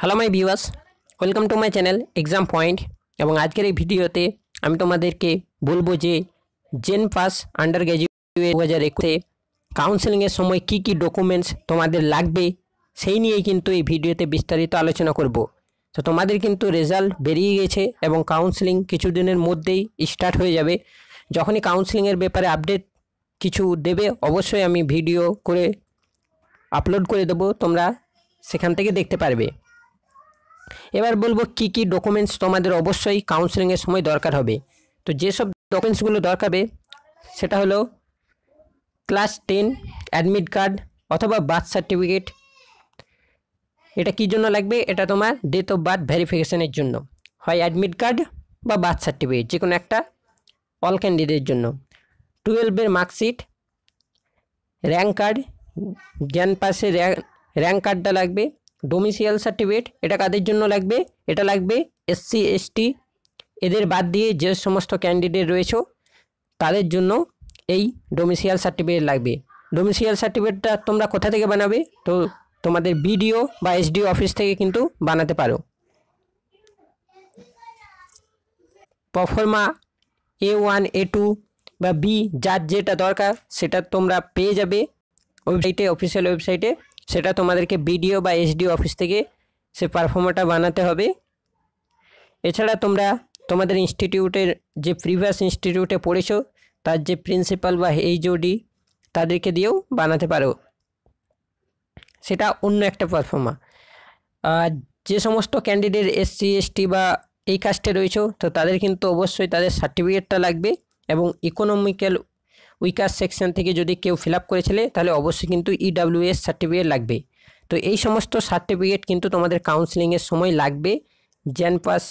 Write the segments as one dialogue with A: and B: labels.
A: hello my viewers welcome to my channel exam point এবং আজকের এই ভিডিওতে আমি তোমাদেরকে বলবো যে জেন পাস আন্ডার গ্র্যাজুয়েট দু হাজার একুশে কাউন্সেলিংয়ের সময় কী কী ডকুমেন্টস তোমাদের লাগবে সেই নিয়েই কিন্তু এই ভিডিওতে বিস্তারিত আলোচনা করব তো তোমাদের কিন্তু রেজাল্ট বেরিয়ে গেছে এবং কাউন্সেলিং কিছুদিনের মধ্যেই স্টার্ট হয়ে যাবে যখনই কাউন্সেলিংয়ের ব্যাপারে আপডেট কিছু দেবে অবশ্যই আমি ভিডিও করে আপলোড করে দেবো তোমরা সেখান থেকে দেখতে পারবে এবার বলবো কি কি ডকুমেন্টস তোমাদের অবশ্যই কাউন্সেলিংয়ের সময় দরকার হবে তো যেসব ডকুমেন্টসগুলো দরকার হবে সেটা হলো ক্লাস টেন অ্যাডমিট কার্ড অথবা বার্থ সার্টিফিকেট এটা কি জন্য লাগবে এটা তোমার ডেট অফ বার্থ ভেরিফিকেশনের জন্য হয় অ্যাডমিট কার্ড বা বার্থ সার্টিফিকেট যে কোনো একটা অল ক্যান্ডিডেটের জন্য টুয়েলভের মার্কশিট র্যাঙ্ক কার্ড জ্ঞান পাশে র্যাঙ্ক কার্ডটা লাগবে ডোমিসিয়াল সার্টিফিকেট এটা কাদের জন্য লাগবে এটা লাগবে এসসি এসটি এদের বাদ দিয়ে যে সমস্ত ক্যান্ডিডেট রয়েছে তাদের জন্য এই ডোমিসিয়াল সার্টিফিকেট লাগবে ডোমিসিয়াল সার্টিফিকেটটা তোমরা কোথা থেকে বানাবে তো তোমাদের বিডিও বা এসডি অফিস থেকে কিন্তু বানাতে পারো proforma A one A two বা বি যার যেটা দরকার সেটা তোমরা পেয়ে যাবে ওয়েবসাইটে অফিসিয়াল ওয়েবসাইটে সেটা তোমাদেরকে বিডিও বা এসডিও অফিস থেকে সে পারফর্মাটা বানাতে হবে এছাড়া তোমরা তোমাদের ইনস্টিটিউটের যে প্রিভিয়াস ইনস্টিটিউটে পড়েছো তার যে প্রিন্সিপাল বা এইচওডি তাদেরকে দিয়েও বানাতে পারো সেটা অন্য একটা পারফর্মা আর যে সমস্ত ক্যান্ডিডেট এসসি এসটি বা এই কাস্টে রয়েছ তো তাদের কিন্তু অবশ্যই তাদের সার্টিফিকেটটা লাগবে এবং ইকোনমিক্যাল উইকার সেকশন থেকে যদি কেউ ফিল করেছিলে তাহলে অবশ্যই কিন্তু ইডাব্লিউএস e সার্টিফিকেট লাগবে তো এই সমস্ত সার্টিফিকেট কিন্তু তোমাদের কাউন্সিলিংয়ের সময় লাগবে পাস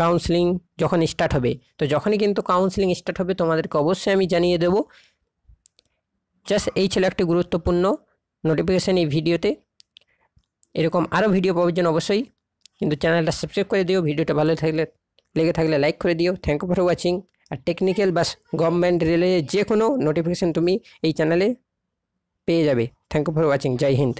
A: কাউন্সিলিং যখন স্টার্ট হবে তো যখনই কিন্তু কাউন্সিলিং স্টার্ট হবে তোমাদেরকে অবশ্যই আমি জানিয়ে দেব জাস্ট এই ছিল একটি গুরুত্বপূর্ণ নোটিফিকেশান এই ভিডিওতে এরকম আরও ভিডিও পাওয়ার জন্য অবশ্যই কিন্তু চ্যানেলটা সাবস্ক্রাইব করে দিও ভিডিওটা ভালো থাকলে লেগে থাকলে লাইক করে দিও thank you for watching a technical bus government related যে কোনো নোটিফিকেশন তুমি এই চ্যানেলে পেয়ে যাবে thank you for watching Jai Hind